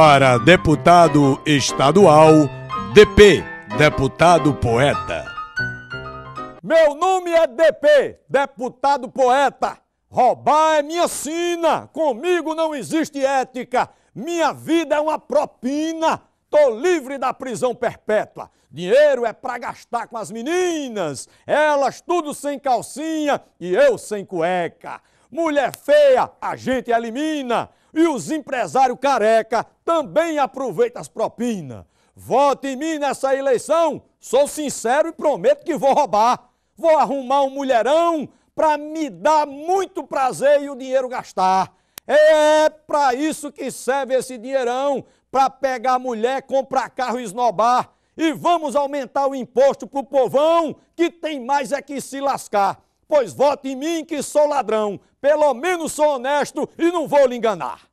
para deputado estadual, DP, deputado poeta. Meu nome é DP, deputado poeta. Roubar é minha sina, comigo não existe ética. Minha vida é uma propina. Tô livre da prisão perpétua. Dinheiro é para gastar com as meninas, elas tudo sem calcinha e eu sem cueca. Mulher feia, a gente elimina. E os empresários careca também aproveitam as propinas. Vote em mim nessa eleição. Sou sincero e prometo que vou roubar. Vou arrumar um mulherão para me dar muito prazer e o dinheiro gastar. É para isso que serve esse dinheirão, para pegar mulher, comprar carro e esnobar. E vamos aumentar o imposto para o povão, que tem mais é que se lascar pois vote em mim que sou ladrão, pelo menos sou honesto e não vou lhe enganar.